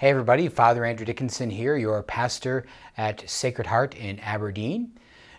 Hey everybody, Father Andrew Dickinson here, your pastor at Sacred Heart in Aberdeen.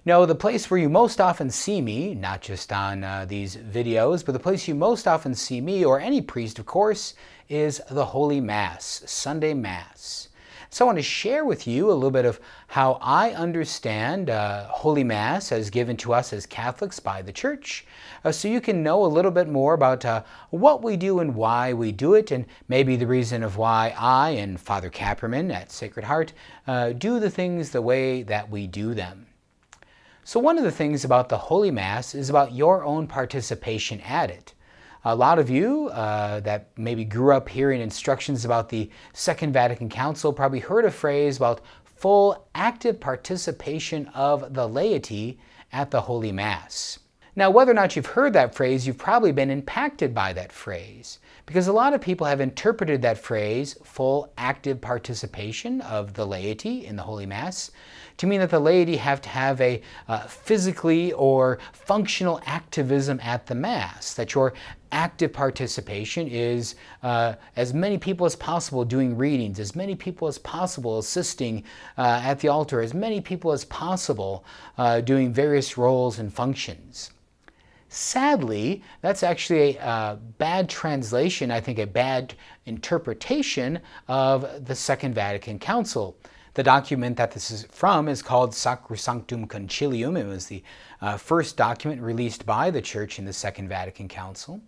No, the place where you most often see me, not just on uh, these videos, but the place you most often see me, or any priest of course, is the Holy Mass, Sunday Mass. So I want to share with you a little bit of how I understand uh, Holy Mass as given to us as Catholics by the Church, uh, so you can know a little bit more about uh, what we do and why we do it, and maybe the reason of why I and Father Kapperman at Sacred Heart uh, do the things the way that we do them. So one of the things about the Holy Mass is about your own participation at it. A lot of you uh, that maybe grew up hearing instructions about the Second Vatican Council probably heard a phrase about full active participation of the laity at the Holy Mass. Now, whether or not you've heard that phrase, you've probably been impacted by that phrase because a lot of people have interpreted that phrase, full active participation of the laity in the Holy Mass, to mean that the laity have to have a uh, physically or functional activism at the Mass, that you're active participation is uh, as many people as possible doing readings, as many people as possible assisting uh, at the altar, as many people as possible uh, doing various roles and functions. Sadly, that's actually a uh, bad translation, I think a bad interpretation of the Second Vatican Council. The document that this is from is called Sacrosanctum Concilium. It was the uh, first document released by the Church in the Second Vatican Council.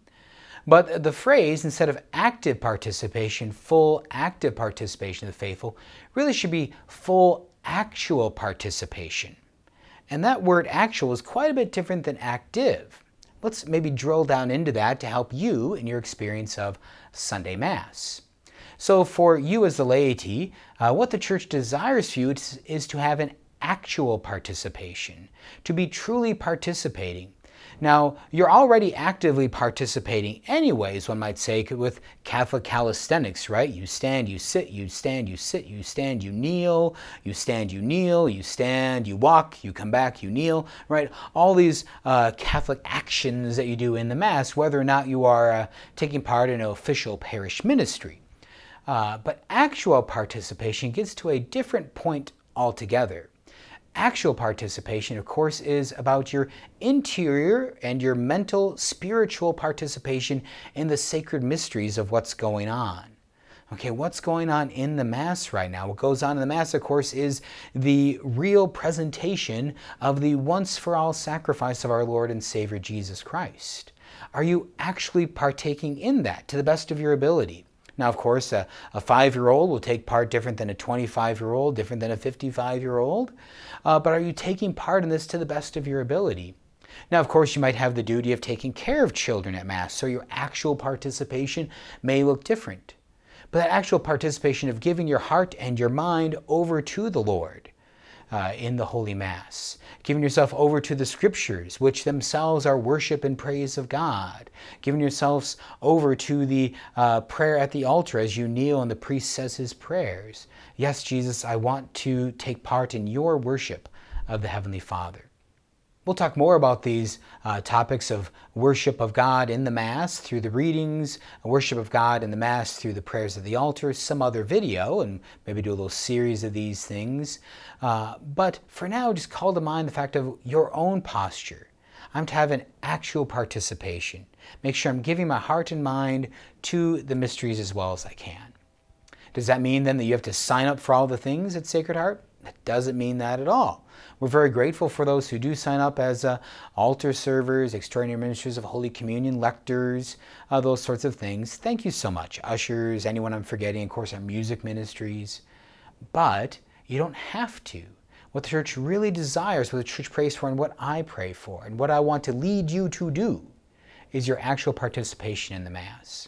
But the phrase, instead of active participation, full active participation of the faithful, really should be full actual participation. And that word actual is quite a bit different than active. Let's maybe drill down into that to help you in your experience of Sunday Mass. So, for you as the laity, uh, what the Church desires for you is, is to have an actual participation, to be truly participating, now, you're already actively participating anyways, one might say, with Catholic calisthenics, right? You stand, you sit, you stand, you sit, you stand, you kneel, you stand, you kneel, you stand, you walk, you come back, you kneel, right? All these uh, Catholic actions that you do in the Mass, whether or not you are uh, taking part in an official parish ministry. Uh, but actual participation gets to a different point altogether. Actual participation, of course, is about your interior and your mental, spiritual participation in the sacred mysteries of what's going on. Okay, what's going on in the Mass right now? What goes on in the Mass, of course, is the real presentation of the once for all sacrifice of our Lord and Savior Jesus Christ. Are you actually partaking in that to the best of your ability? Now, of course, a, a five year old will take part different than a 25 year old, different than a 55 year old. Uh, but are you taking part in this to the best of your ability? Now, of course, you might have the duty of taking care of children at Mass, so your actual participation may look different. But that actual participation of giving your heart and your mind over to the Lord uh, in the Holy Mass, giving yourself over to the Scriptures, which themselves are worship and praise of God, giving yourselves over to the uh, prayer at the altar as you kneel and the priest says his prayers. Yes, Jesus, I want to take part in your worship of the Heavenly Father. We'll talk more about these uh, topics of worship of God in the Mass through the readings, worship of God in the Mass through the prayers of the altar, some other video, and maybe do a little series of these things. Uh, but for now, just call to mind the fact of your own posture. I'm to have an actual participation. Make sure I'm giving my heart and mind to the mysteries as well as I can. Does that mean then that you have to sign up for all the things at Sacred Heart? That doesn't mean that at all. We're very grateful for those who do sign up as uh, altar servers, extraordinary ministers of Holy Communion, lectors, uh, those sorts of things. Thank you so much, ushers, anyone I'm forgetting, of course, our music ministries. But you don't have to. What the church really desires, what the church prays for, and what I pray for, and what I want to lead you to do is your actual participation in the Mass.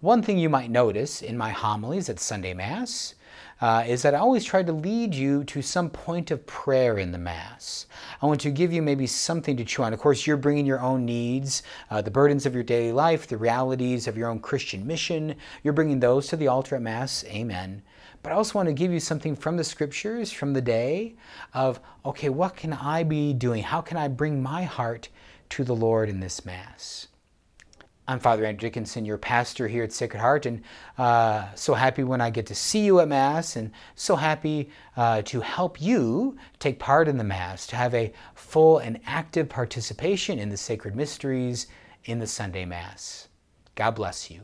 One thing you might notice in my homilies at Sunday Mass uh, is that I always try to lead you to some point of prayer in the Mass. I want to give you maybe something to chew on. Of course, you're bringing your own needs, uh, the burdens of your daily life, the realities of your own Christian mission. You're bringing those to the altar at Mass. Amen. But I also want to give you something from the scriptures, from the day of, okay, what can I be doing? How can I bring my heart to the Lord in this Mass? I'm Father Andrew Dickinson, your pastor here at Sacred Heart, and uh, so happy when I get to see you at Mass, and so happy uh, to help you take part in the Mass, to have a full and active participation in the sacred mysteries in the Sunday Mass. God bless you.